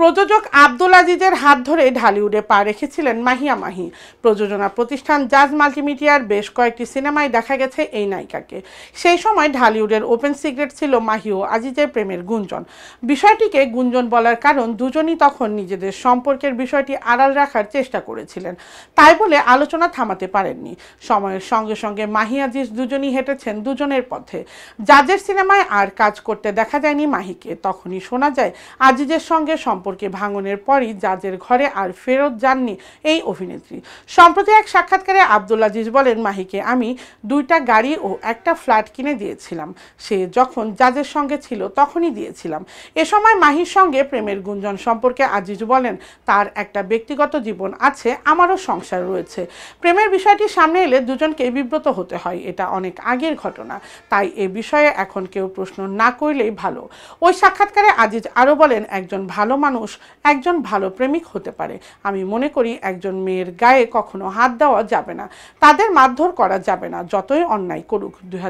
প্রযোজক আব্দুল আজিজের হাত ধরে ঢালিউডে পা রেখেছিলেন মাহিয়া মাহি প্রযোজনা প্রতিষ্ঠান জাজ মাল্টিমিডিয়ার বেশ কয়েকটি সিনেমায় দেখা গেছে এই নায়িকাকে সেই সময় ঢালিউডের ওপেন সিক্রেট ছিল মাহি ও আজিজের প্রেমের গুঞ্জন বিষয়টিকে গুঞ্জন বলার কারণ দুজনই তখন নিজেদের সম্পর্কের বিষয়টি আড়াল রাখার চেষ্টা করেছিলেন তাই বলে আলোচনা থামাতে পারেননি সময়ের সঙ্গে সঙ্গে মাহি আজিজ দুজনই হেঁটেছেন দুজনের পথে জাজের সিনেমায় আর কাজ করতে দেখা যায়নি মাহিকে তখনই শোনা যায় আজিজের সঙ্গে সম্পর্ক সম্পর্কে ভাঙনের পরই জাজের ঘরে আর ফেরত যাননি এই অভিনেত্রী সম্প্রতি এক সাক্ষাৎকারে আব্দুল আজিজ বলেন মাহিকে আমি দুইটা গাড়ি ও একটা ফ্ল্যাট কিনে দিয়েছিলাম সে যখন জাজের সঙ্গে ছিল তখনই দিয়েছিলাম এ সময় মাহির সঙ্গে প্রেমের গুঞ্জন সম্পর্কে আজিজ বলেন তার একটা ব্যক্তিগত জীবন আছে আমারও সংসার রয়েছে প্রেমের বিষয়টি সামনে এলে দুজনকে বিব্রত হতে হয় এটা অনেক আগের ঘটনা তাই এ বিষয়ে এখন কেউ প্রশ্ন না করলেই ভালো ওই সাক্ষাৎকারে আজিজ আরও বলেন একজন ভালো মানুষ মানুষ একজন ভালো প্রেমিক হতে পারে আমি মনে করি একজন মেয়ের গায়ে কখনো হাত দেওয়া যাবে না তাদের মারধর করা যাবে না যতই অন্যায় করুক দুই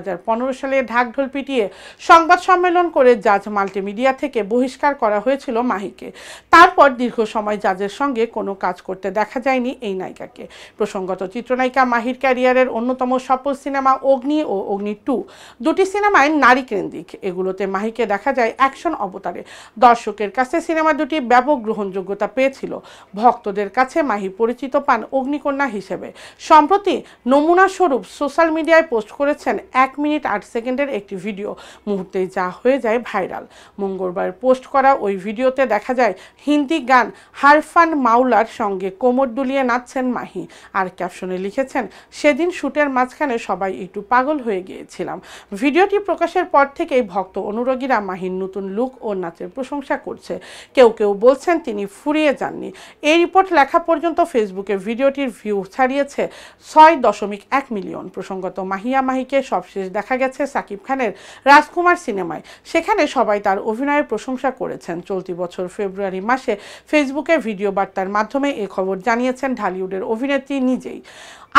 সালে ঢাকঢোল পিটিয়ে সংবাদ সম্মেলন করে জাজ মাল্টিমিডিয়া থেকে বহিষ্কার করা হয়েছিল মাহিকে তারপর দীর্ঘ সময় জাজের সঙ্গে কোনো কাজ করতে দেখা যায়নি এই নায়িকাকে প্রসঙ্গত চিত্রনায়িকা মাহির ক্যারিয়ারের অন্যতম সফল সিনেমা অগ্নি ও অগ্নি টু দুটি সিনেমায় নারী কেন্দ্রিক এগুলোতে মাহিকে দেখা যায় অ্যাকশন অবতারে দর্শকের কাছে সিনেমা দুটি ছবিটি ব্যাপক গ্রহণযোগ্যতা পেয়েছিল ভক্তদের কাছে মাহি পরিচিত পান অগ্নিকন্যা হিসেবে সম্প্রতি নমুনা স্বরূপ সোশ্যাল মিডিয়ায় পোস্ট করেছেন এক মিনিট আট সেকেন্ডের একটি ভিডিও মুহূর্তে যা হয়ে যায় ভাইরাল মঙ্গলবার পোস্ট করা ওই ভিডিওতে দেখা যায় হিন্দি গান হারফান মাওলার সঙ্গে কোমর দুলিয়ে নাচছেন মাহি আর ক্যাপশনে লিখেছেন সেদিন শুটের মাঝখানে সবাই একটু পাগল হয়ে গিয়েছিলাম ভিডিওটি প্রকাশের পর থেকেই ভক্ত অনুরাগীরা মাহির নতুন লুক ও নাচের প্রশংসা করছে কেউ কেউ কেউ বলছেন তিনি ফুরিয়ে যাননি এই রিপোর্ট লেখা পর্যন্ত ফেসবুকে ভিডিওটির ভিউ ছাড়িয়েছে ছয় দশমিক এক মিলিয়ন প্রসঙ্গত মাহিয়া মাহিকে সবশেষ দেখা গেছে সাকিব খানের রাজকুমার সিনেমায় সেখানে সবাই তার অভিনয়ের প্রশংসা করেছেন চলতি বছর ফেব্রুয়ারি মাসে ফেসবুকে ভিডিও বার্তার মাধ্যমে এ খবর জানিয়েছেন ঢালিউডের অভিনেত্রী নিজেই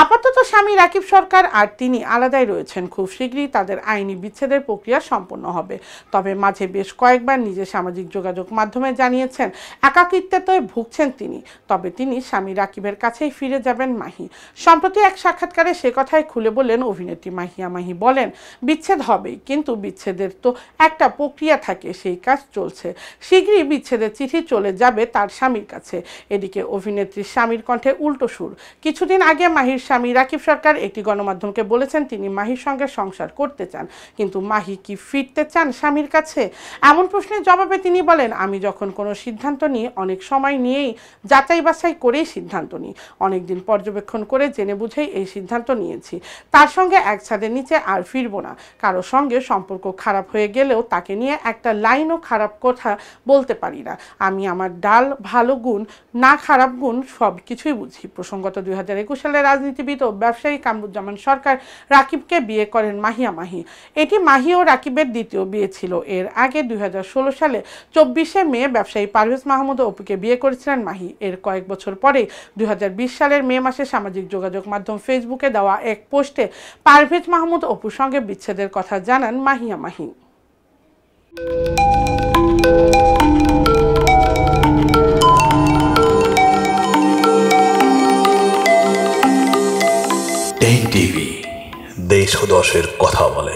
আপাতত স্বামী রাকিব সরকার আর তিনি আলাদাই রয়েছেন খুব শীঘ্রই তাদের আইনি বিচ্ছেদের প্রক্রিয়া সম্পন্ন হবে তবে মাঝে বেশ কয়েকবার নিজের সামাজিক যোগাযোগ মাধ্যমে জানিয়েছেন একাকিত্বতায় ভুগছেন তিনি তবে তিনি স্বামী রাকিবের কাছেই ফিরে যাবেন মাহি সম্প্রতি এক সাক্ষাৎকারে সে কথাই খুলে বললেন অভিনেত্রী মাহিয়া মাহি বলেন বিচ্ছেদ হবেই কিন্তু বিচ্ছেদের তো একটা প্রক্রিয়া থাকে সেই কাজ চলছে শীঘ্রই বিচ্ছেদের চিঠি চলে যাবে তার স্বামীর কাছে এদিকে অভিনেত্রীর স্বামীর কণ্ঠে উল্টো সুর কিছুদিন আগে মাহির স্বামী রাকিব সরকার একটি গণমাধ্যমকে বলেছেন তিনি মাহির সঙ্গে সংসার করতে চান কিন্তু মাহি কি ফিরতে চান স্বামীর কাছে এমন প্রশ্নের জবাবে তিনি বলেন আমি যখন কোনো সিদ্ধান্ত নিই অনেক সময় নিয়েই যাচাই বাছাই করেই সিদ্ধান্ত নিই অনেকদিন পর্যবেক্ষণ করে জেনে বুঝেই এই সিদ্ধান্ত নিয়েছি তার সঙ্গে এক ছাদের নিচে আর ফিরবো না কারো সঙ্গে সম্পর্ক খারাপ হয়ে গেলেও তাকে নিয়ে একটা লাইনও খারাপ কথা বলতে পারি না আমি আমার ডাল ভালো গুণ না খারাপ গুণ সব কিছুই বুঝি প্রসঙ্গত দুই হাজার একুশ সালে রাজনীতি রাজনীতিবিদ ও ব্যবসায়ী কামরুজ্জামান সরকার রাকিবকে বিয়ে করেন মাহিয়া মাহি এটি মাহি ও রাকিবের দ্বিতীয় বিয়ে ছিল এর আগে দুই সালে চব্বিশে মে ব্যবসায়ী পারভেজ মাহমুদ অপুকে বিয়ে করেছিলেন মাহি এর কয়েক বছর পরে দুই সালের মে মাসে সামাজিক যোগাযোগ মাধ্যম ফেসবুকে দেওয়া এক পোস্টে পারভেজ মাহমুদ অপুর সঙ্গে বিচ্ছেদের কথা জানান মাহিয়া মাহি টিভি দেশ ও দশের কথা বলে